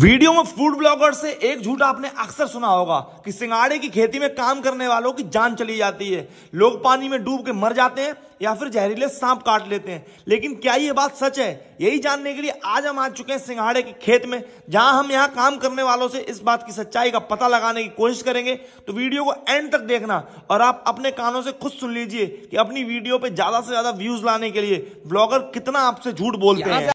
video में food blogger से एक झूठ आपने अक्सर सुना होगा कि सिंगाड़े की खेती में काम करने वालों की जान चली जाती है लोग पानी में डूब के मर जाते हैं या फिर जहरीले सांप काट लेते हैं लेकिन क्या ये बात सच है यही जानने के लिए आज हम आ चुके हैं सिंगाड़े के खेत में जहां हम यहां काम करने वालों से इस बात की सच्चाई का पता लगाने की कोशिश करेंगे तो वीडियो को एंड तक देखना और आप अपने कानों से खुद सुन लीजिए कि अपनी वीडियो पर ज्यादा से ज्यादा व्यूज लाने के लिए ब्लॉगर कितना आपसे झूठ बोलते हैं